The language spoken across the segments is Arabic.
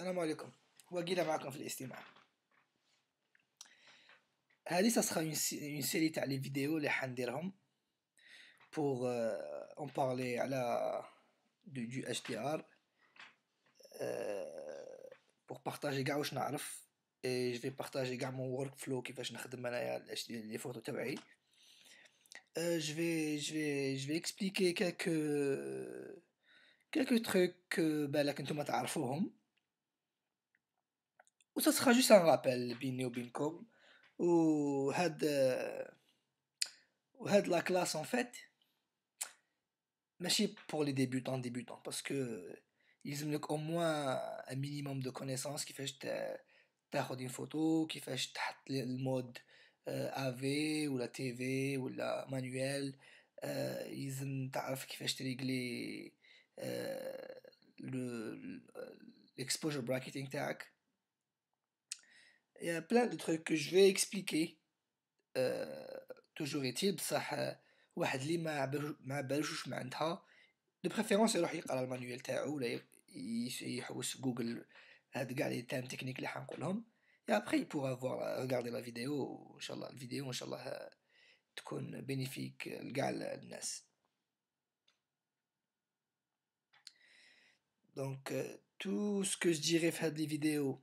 السلام عليكم وجينا معكم في الاستماع هذه ساسخا اون سيري تاع لي فيديو اللي حنديرهم بور اون بارلي على دو دو اتش تي ار بور بارطاجي كاع واش نعرف اي جو في بارطاجي كاع مون ورك فلو كيفاش نخدم انايا لي فوتو تبعي euh, je vais je vais je vais expliquer quelques quelques trucs بالك euh, نتوما تعرفوهم ou ça sera juste un rappel bin ou euh, ou had la classe en fait mais pour les débutants débutants parce que ils ont au moins un minimum de connaissances qui fait euh, t'as t'as une photo qui fait t'as le mode euh, AV ou la TV ou la manuel ils ont t'as qui fait régler réglé le l'exposure bracketing tag il y a plein de trucs que je vais expliquer. Euh, toujours est-il, de préférence, il y le manuel, il y Google, il thèmes techniques, Et après, il pourra euh, la vidéo, la vidéo, Inch'Allah, euh, bénéfique, Donc, tout ce que je dirais faire des vidéos,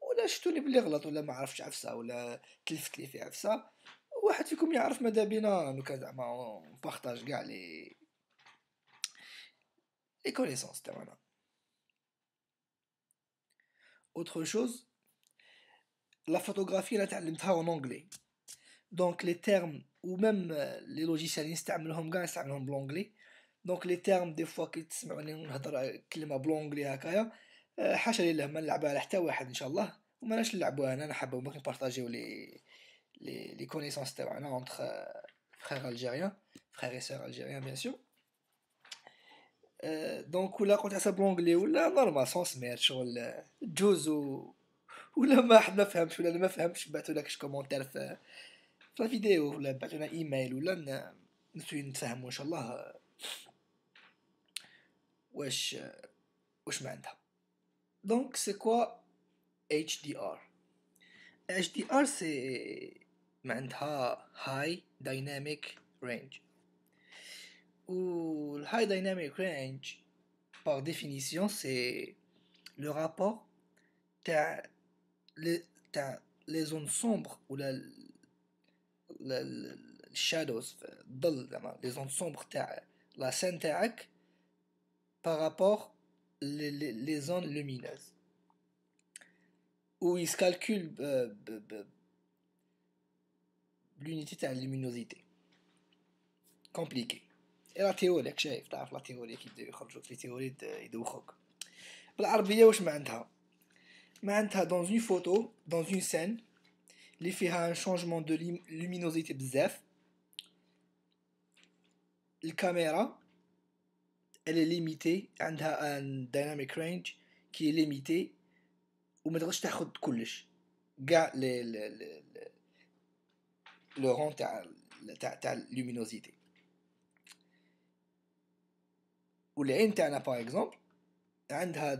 ولا شفتوا لي بلي غلط ولا ما عرفتش عفسه ولا تلفت لي في عفسه واحد فيكم يعرف ماذا بينا انا كان زعما بارطاج كاع لي لي كونيسونس تاعنا اوتر شوز لا فوتوغرافي انا تعلمتها اون انغلي دونك لي تيرم ميم لي لوجيسيال نستعملهم كاع نستعملهم بلونغلي دونك لي تيرم دي فوا كي تسمعوني نهضر كلمه بلونغلي هكايا آه، حاشا لله ما نلعبها على حتى واحد ان شاء الله وما ناش نلعبوها انا نحب ممكن نبارطاجيو لي لي لي كونيسونس تاعنا اونتر فرير الجيريان فرير سير الجيريان بيان سور دونك ولا قلت حسب لونجلي ولا نورمال سونس مير شغل جوز ولا ما حد ما فهمش ولا ما فهمش بعثوا لك كومونتير في في الفيديو ولا بعثوا لنا ايميل ولا نسوي نتفاهموا ان شاء الله واش واش ما عندها Donc, c'est quoi HDR HDR, c'est High Dynamic Range. Ou High Dynamic Range, par définition, c'est le rapport T'as... les, T'as... les zones sombres ou la, la, shadows, les zones sombres, t'as... la scène par rapport les, les, les lumineuses, où ils calculent euh, l'unité de luminosité. Compliqué. Et la théorie, شايف تعرف لا تhéorie la théorie يخرجوا في تhéorie يدوخوك بالعربيه واش معناتها معناتها dans une photo dans une scène y فيها un changement de luminosité la caméra elle est limitée عندها un dynamic range qui est limité وما تقدرش تاخذ كلش كاع لي لو رون تاع تاع تاع اللومينوزيتي والعين تاعنا باغ اكزومبل عندها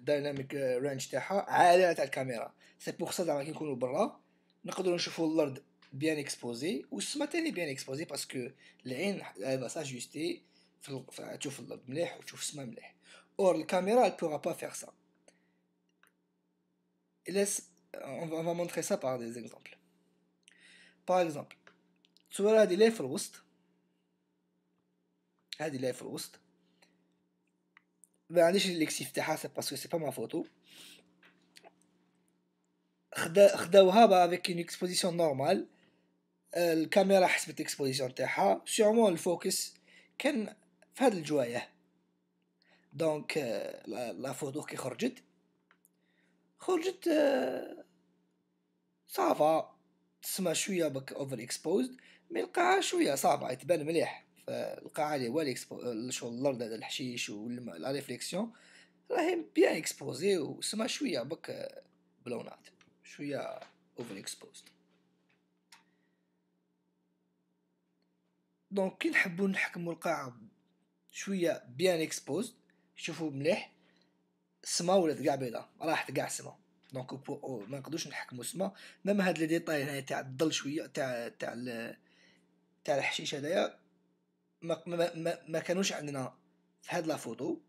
دايناميك رانج تاعها عاليه تاع الكاميرا سي بوغ سا زعما كي نكونو برا نقدروا نشوفوا الارض بيان اكسبوزي والسما تاني بيان اكسبوزي باسكو العين با ساجوستي في تشوف الارض مليح وتشوف السما مليح اور الكاميرا elle با فيغ سا ça laisse on va, on va montrer ça par des exemples par exemple الصورة في الوسط هادي لاي في الوسط ما عنديش الليكسيف تاعها سي باسكو سي با ما فوتو خدا خداوها با افيك اون اكسبوزيسيون نورمال الكاميرا حسبت اكسبوزيسيون تاعها سيغمون الفوكس كان في هاد الجوايه دونك آه، لا فوتو كي خرجت خرجت آه، صافا تسمى شويه بك اوفر اكسبوزد مي القاعه شويه صعبه تبان مليح فالقاعه اللي هو شغل الارض هذا الحشيش ولا ريفليكسيون راهي بيان اكسبوزي وسما شويه بك بلونات آه، شويه اوفر اكسبوزد دونك كي نحبو نحكمو القاعه شويه بيان اكسبوزد شوفوا مليح سما ولات كاع بيضاء راحت كاع سما دونك ما نقدروش نحكموا سما ميم هاد لي ديتاي هنا تاع الظل شويه تاع تاع تاع الحشيش هذايا ما, ما, ما, ما كانوش عندنا في هاد لا فوتو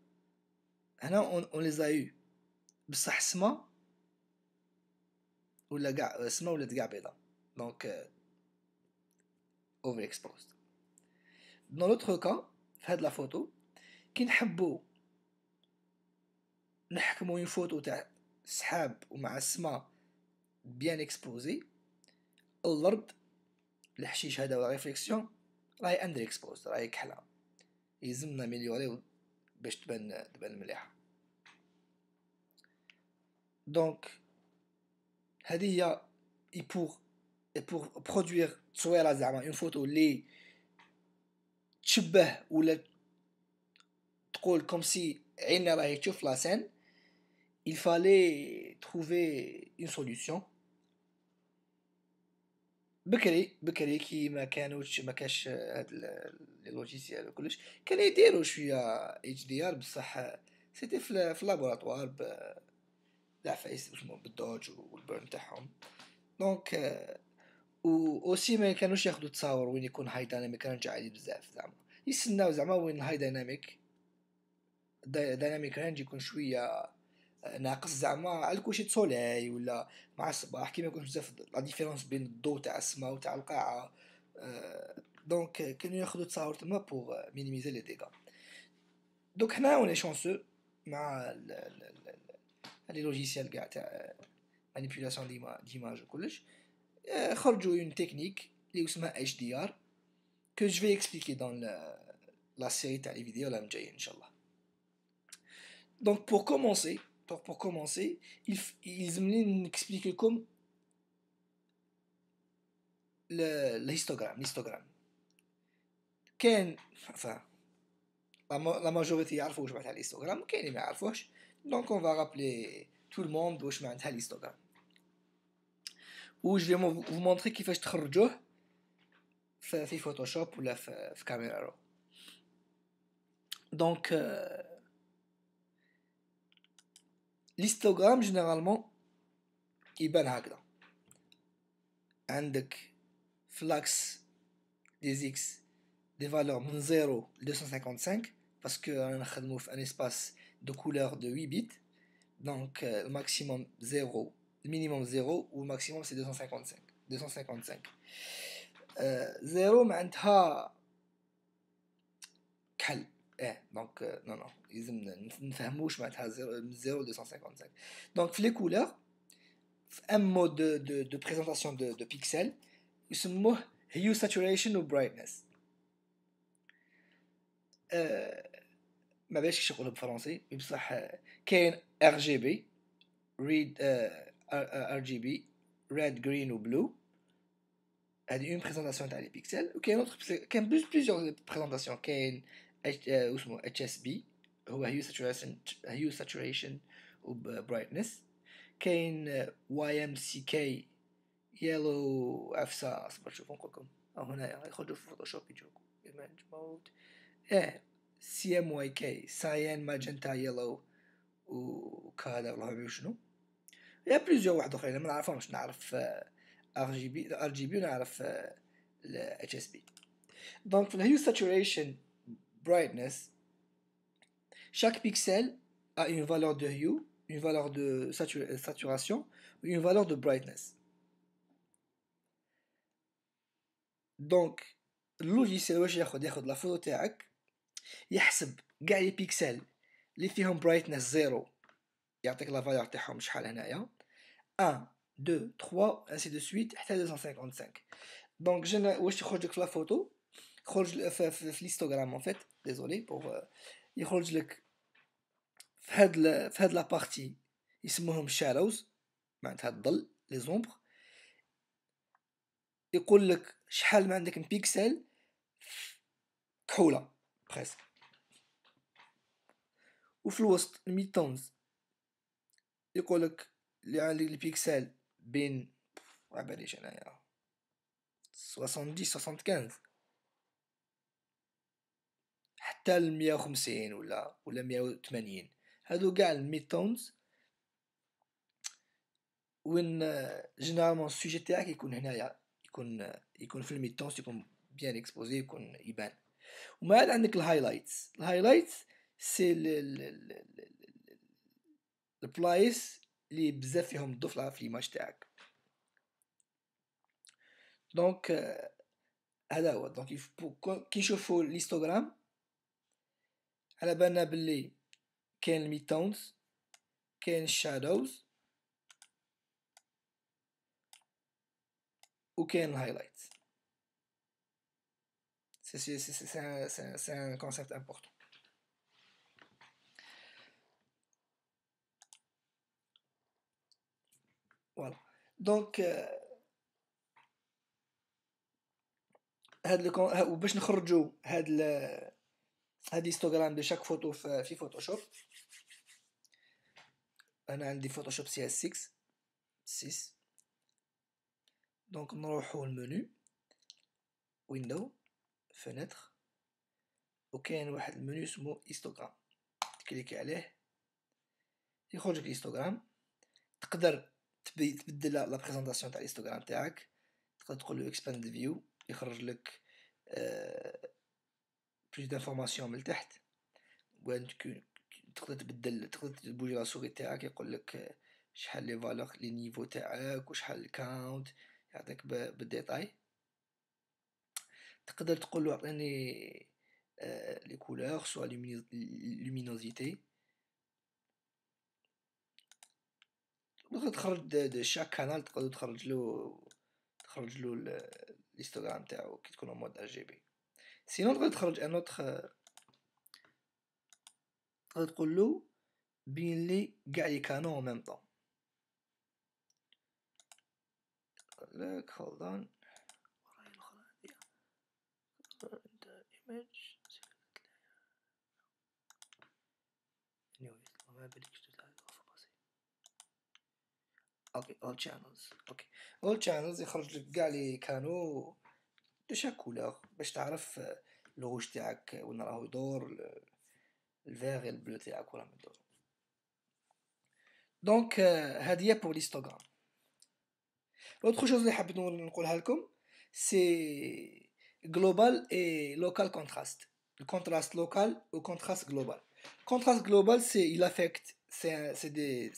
هنا اون اون لي زايو بصح سما ولا كاع سما ولات كاع بيضاء دونك اوفر اكسبوزد دون لوتر كا في هاد لا فوتو كي نحبو نحكمو اون فوتو تاع سحاب ومع السما بيان اكسبوزي الارض الحشيش هذا ولا ريفليكسيون راهي اندر اكسبوز راهي كحله يلزمنا مليوريو باش تبان تبان مليحه دونك هذه هي اي بور اي بور برودوير تصويره زعما اون فوتو لي تشبه ولا تقول كوم سي عيننا راهي تشوف لا سين il fallait trouver une solution بكري بكري كي ما كانوش ما كاش هاد لي لوجيسيال وكلش كان يديروا شويه اتش دي ار بصح سيتي في لابوراتوار ب العفايس بالدوج والبرن تاعهم دونك اوسي ما كانوش ياخذوا تصاور وين يكون هاي دايناميك رينج عادي بزاف زعما يستناو زعما وين هاي دايناميك دايناميك رينج يكون شويه ناقص زعما على الكوشي سولاي ولا مع الصباح كيما يكون بزاف لا ديفيرونس بين الضو تاع السماء وتاع القاعه دونك كانوا ياخذوا تصاور تما بوغ مينيميزي لي ديغا دونك حنا ولي شانسو مع لي لوجيسيال كاع تاع مانيبيولاسيون ديما ديماج وكلش Euh, خرجوا اون تكنيك اللي اسمها اتش دي ار كو جو في اكسبليكي دون لا سيري تاع لي فيديو العام الجايه ان شاء الله دونك بور كومونسي بور بور كومونسي يلزمني نكسبليك لكم الهيستوغرام الهيستوغرام كان فا لا ماجوريتي يعرفوا واش معناتها الهيستوغرام كاين اللي ما يعرفوش دونك اون فا رابلي تو الموند واش معناتها الهيستوغرام où je vais vous montrer qui fait ce c'est Photoshop ou la caméra. Donc, euh, l'histogramme généralement il ben a flax flux des x des valeurs 0 255 parce que euh, un espace de couleur de 8 bits donc euh, maximum 0 minimum 0 ou maximum c'est 255. 255. 0 m'a dit. Donc, euh, non, non. Ils ne font pas 0 255. Donc, les couleurs, un mode de, présentation de, pixels, Il sont mot hue saturation ou brightness. Euh, je ne sais pas si je en français. Il y a RGB. Read. Euh, ار جي بي ريد جرين وبلو هذه اون بريزونطاسيون تاع لي بيكسل وكاين اوتر كاين بلوز بليزيور بريزونطاسيون كاين اسمو اتش اس بي هو هيو ساتوريشن هيو ساتوريشن وبرايتنس كاين واي ام سي كي يلو عفسه اصبر شوفو نقولكم لكم هنا يخرجوا في فوتوشوب يجوكم ايمج مود ايه سي ام واي كي سايان ماجنتا يلو وكذا والله ما شنو يا بليزيور واحد اخرين ما نعرفهمش نعرف ار جي بي ار جي بي ونعرف الاتش اس بي دونك في الهيو ساتوريشن brightness شاك بيكسل اون فالور دو de hue اون فالور دو saturation اون فالور دو برايتنس دونك اللوجيسيال واش ياخد ياخد لا فوتو تاعك يحسب كاع لي بيكسل اللي فيهم برايتنس زيرو يعطيك لا فالور تاعهم شحال هنايا 1 2 3 ainsi de suite حتى 255 دونك جينا واش يخرج لك في لا فوتو يخرج في, في, في ان فيت ديزولي بور يخرج لك في هاد ل... في هاد لابارتي يسموهم شالوز معناتها الظل لي زومبر يقول لك شحال ما عندك من بيكسل كحوله بريسك وفي الوسط الميتونز يقولك لي عندي البيكسل بين وعباليش انايا 70 75 حتى ل 150 ولا ولا 180 هادو كاع الميد تونز وين جينيرالمون السوجي تاعك يكون هنايا يكون يكون في الميد تونز يكون بيان اكسبوزي يكون يبان ومن عندك الهايلايتس الهايلايتس سي البلايص اللي بزاف فيهم الضفلة في ليماج تاعك دونك آه، هذا هو دونك كي نشوفو ليستوغرام على بالنا بلي كاين الميتونز كاين الشادوز وكاين الهايلايت سي سي سي سي سي ان كونسيبت امبورطون فوالا دونك euh, هاد وباش نخرجوا هاد ال... هاد هيستوغرام دو شاك فوتو في فوتوشوب انا عندي فوتوشوب سي اس 6 6 دونك نروحو للمنيو ويندو فنتر وكاين واحد المنيو سمو هيستوغرام تكليكي عليه لك هيستوغرام تقدر تبدل لا بريزونطاسيون تاع الانستغرام تاعك تقدر تقول له اكسباند فيو يخرج لك بلوس آه، دانفورماسيون من تحت وين تقدر تبدل تقدر تبوجي لا سوري تاعك يقول لك آه، شحال لي فالور لي نيفو تاعك وشحال الكاونت يعطيك بالديتاي تقدر تقول له اعطيني لي كولور سوا لومينوزيتي تقدر تخرج شاك كانال تقدر تخرج له تخرج له الانستغرام تاعو كي تكون مود ار جي بي سينو تقدر تخرج ان اوتر تقدر تقول له بين لي كاع لي كانو ميم طون لك هولد اون ايمج Ok, all channels. OK. All channels, c'est que je regarde les canaux de chaque couleur. Je t'arrive, le rouge, le vert et le bleu. Donc, c'est euh، pour l'histogramme. L'autre chose que je veux vous dire, c'est global et local Contrast. Le contraste local ou contraste global. Contrast contraste global, c'est il affecte. C'est des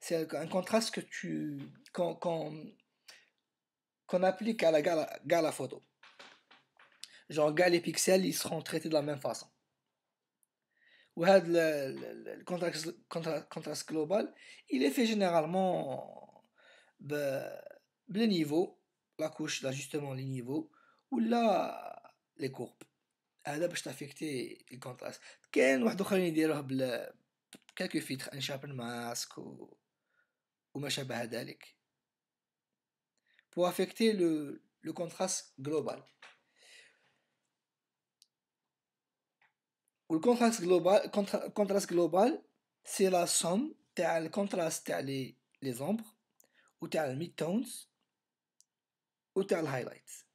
c'est un contraste que tu qu'on applique à la gare, la photo. Genre, gars, les pixels, ils seront traités de la même façon. Ou le, contraste, contraste global, il est fait généralement ben, le niveau, la couche d'ajustement des niveaux, ou là, les courbes. هذا باش تافيكتي الكونتراست كاين واحد اخرين يديروه بال كالكو فيتر انشابل ماسك pour affecter le, contraste global. Le contraste global, c'est la somme, de contraste, entre les, ombres, ou tu midtones, ou les highlights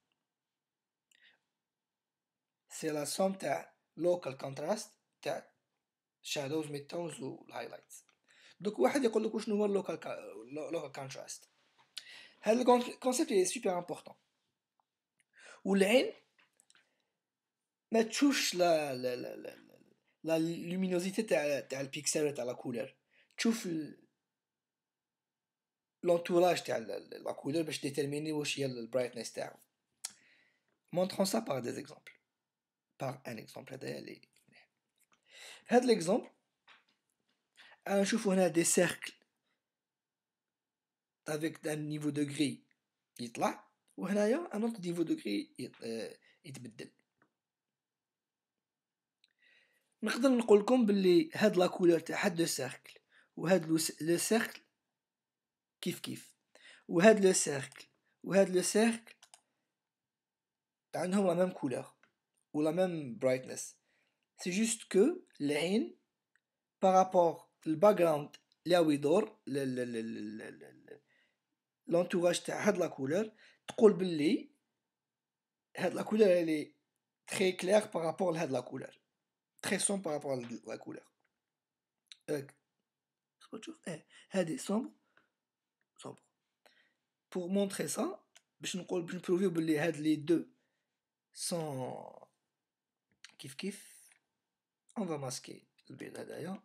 C'est la somme, de contraste local contrast, tu shadows, mid-tones ou highlights. Donc, on va voir le local contrast. Le concept est super important. Ou l'un, on va la luminosité de la pixel et de la couleur. On va l'entourage de la couleur pour déterminer la brightness. Montrons ça par des exemples. Par un exemple. C'est l'exemple. Alors, vous des cercles avec un niveau de gris qui là et un autre niveau de gris qui là. je vous que couleur de cercle ou le cercle cercle. le cercle ont la même couleur ou la même brightness. C'est juste que par rapport le background, l'entourage, de la couleur. elle est très clair par rapport à la couleur. Très sombre par rapport à la couleur. Eh, sombre. Pour montrer ça, je vais prouver que les deux sont. Kif kif. On va masquer le béla d'ailleurs.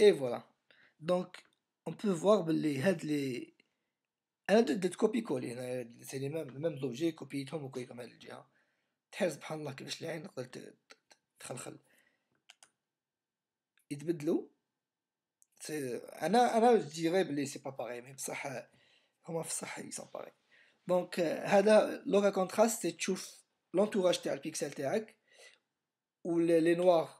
Et voilà. Donc, on peut voir les heads, les. Elle de des coller C'est les mêmes, objets, copier tout, comme elle dit. Très bien, la que je l'ai, je vais le dire. Il te Je dirais que c'est pas pareil, mais ça, comment ça, ils sont pareils. Donc, le contraste, c'est l'entourage de la pixel TAC, ou les, les noirs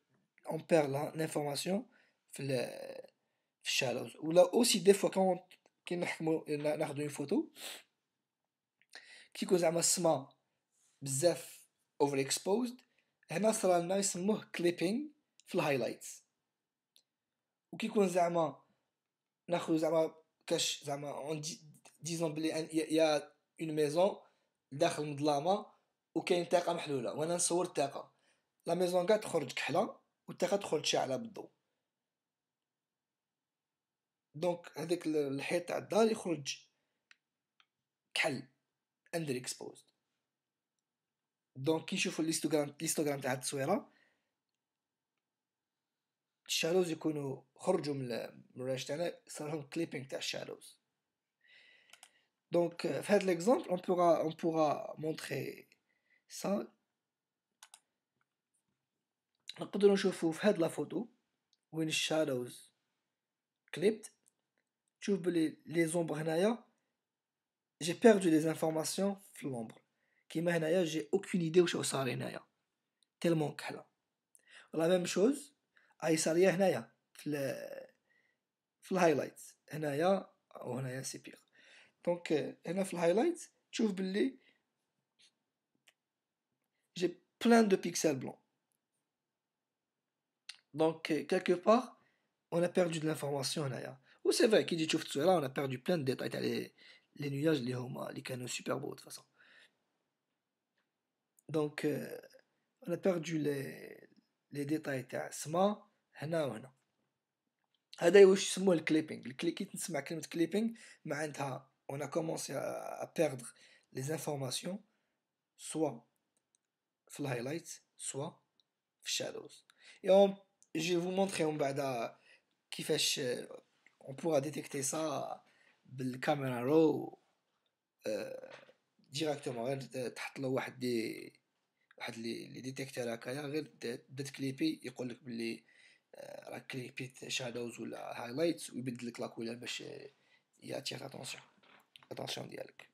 on perd l'information في في الشالوز ولا اوسي دي فوا كون كي نحكمو ناخدو فوتو كيكون زعما السما بزاف اوفر اكسبوزد هنا صرالنا يسموه كليبينغ في الهايلايتس وكيكون زعما ناخذ زعما كاش زعما اون ديزون بلي يا اون ميزون داخل مظلامه وكاين تاقه محلوله وانا نصور التاقه لا ميزون كاع تخرج كحله وانت غتدخل تشعل بالضوء دونك هذاك الحيط تاع الدار يخرج كحل اندر اكسبوزد دونك كي نشوفو ليستوغرام الهيستوغرام تاع التصويره الشالوز يكونوا خرجوا من الراش تاعنا لهم كليبينغ تاع الشالوز دونك في هذا ليكزامبل اون بورا اون بورا مونتري سا nous pouvons voir la photo où les shadows clipped, je les ombres j'ai perdu des informations qui j'ai aucune idée où tellement calme. la même chose à essayer les highlights donc j'ai plein de pixels blancs. Donc, euh, quelque part, on a perdu de l'information. Ou c'est vrai, qui dit tout là, on a perdu plein de détails. Les, nuages, les les canaux super beaux de toute façon. Donc, euh, on a perdu les, les détails. Sma, هنا وهنا. واش يسموه clipping. on a commencé à, perdre les informations soit في soit shadows et on je vais vous montrer من qui كيفاش euh, on pourra détecter ça camera raw euh, directement غير تحط له واحد دي واحد لي لي ديتيكتور هكايا غير دات كليبي يقول لك بلي راك كليبيت شادوز ولا هايلايتس ويبدل لك لاكولور باش ياتيغ اتونسيون اتونسيون ديالك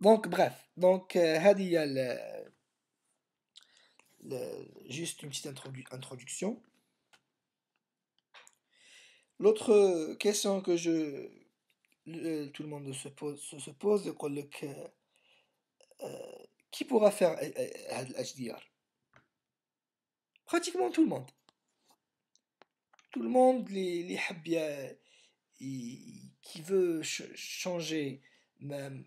دونك بغاف دونك هذه هي juste une petite introduction. L'autre euh, question que je, euh, tout le monde se pose, se, euh, qui pourra faire HDR Pratiquement tout le monde. Tout le monde, les, les qui veut changer même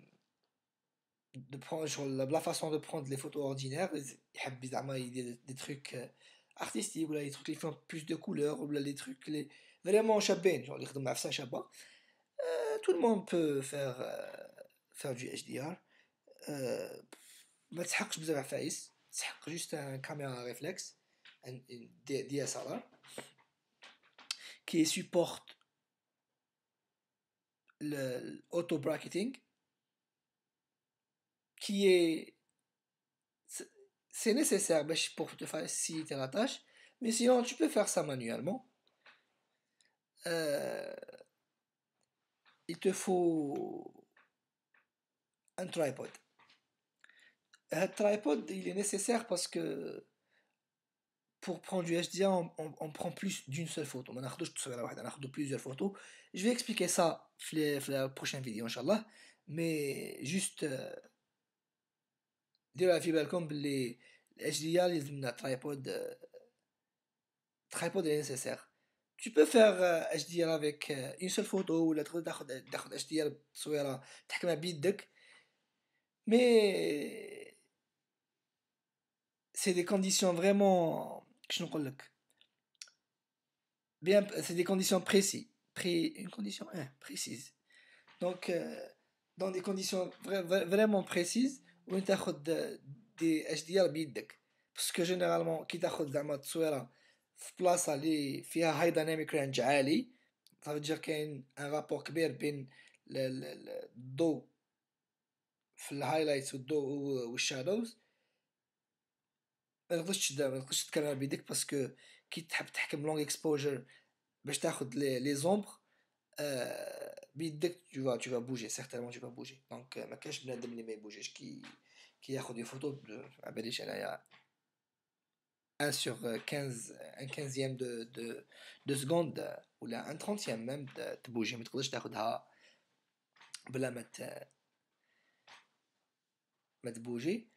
de prendre la façon de prendre les photos ordinaires il y a des trucs euh, artistiques ou des trucs qui font plus de couleurs ou des trucs les vraiment chabin genre ça euh, tout le monde peut faire euh, faire du HDR mais ça que je vous تحق fait c'est juste une caméra réflexe un DSLR qui supporte l'auto bracketing qui est. C'est nécessaire ben, pour te faciliter la tâche, mais sinon tu peux faire ça manuellement. Euh, il te faut un tripod. Un tripod, il est nécessaire parce que pour prendre du HDR on, prend plus d'une seule photo. On a plusieurs photos. Je vais expliquer ça dans la prochaine vidéo, Mais juste euh, de la بالكم بلي الاتش دي ار tripod euh, nécessaire. très peu tu peux faire HDL euh, avec euh, une seule photo ou la trouver d'accord HDR sur la tu ma mais c'est des conditions vraiment je ne pas bien c'est des conditions précises une condition hein, précise donc dans des conditions vraiment précises وين تاخد دي اش دي ار بيدك باسكو جينيرالمون كي تاخد زعما التصويره في بلاصه اللي فيها هاي دايناميك رينج عالي صافي كاين ان رابور كبير بين الضوء في الهايلايتس والضوء والشادوز ما تقدرش تشد ما تقدرش تكمل بيدك باسكو كي تحب تحكم لونغ اكسبوجر باش تاخد لي زومبر آه que tu vas, tu vas bouger, certainement tu vas bouger. Donc, euh, ma cache de l'adam les bouger, qui, qui a des photos de elle a 1 sur 15, euh, un 15e de, de, de seconde, ou là, un 30e même de bouger, mais tu peux pas بلا mettre ما تبوجي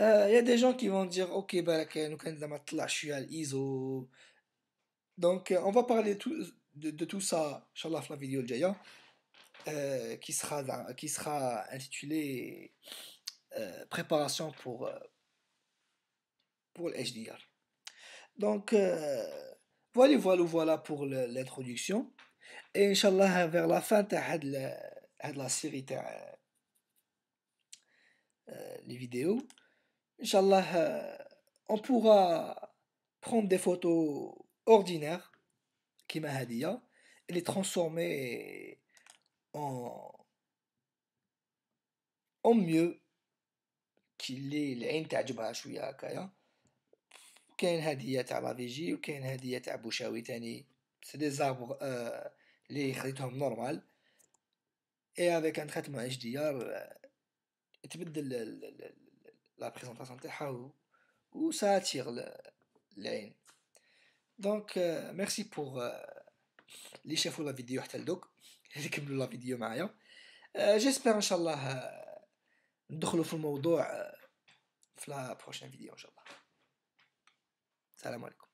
يا دي جون كي فون دير اوكي بالك لو كان زعما je suis à l'ISO. Donc, euh, on va parler tout de, tout ça, Inch'Allah, la vidéo Jaya, euh, qui, sera, qui sera intitulée euh, Préparation pour, l'HDR. Euh, Donc, voilà, voilà, voilà pour l'introduction. Et Inch'Allah, vers la fin de la, de la série les vidéos, Inch'Allah, on pourra prendre des photos ordinaires كيما هادية اللي ترانسفورمي اون اون ميو كي اللي العين تعجبها شويه هكايا كاين هديه تاع لافيجي وكاين هديه تاع بوشاوي تاني سي دي زابغ لي خديتهم نورمال اي افيك ان تريتمون اتش دي ار تبدل لا بريزونطاسيون تاعها و ساتيغ العين Donc, euh, merci pour les chefs de la vidéo et les câbles de la vidéo. J'espère, inchallah que nous allons faire le sujet dans la prochaine vidéo. Inshallah. Salam alaikum.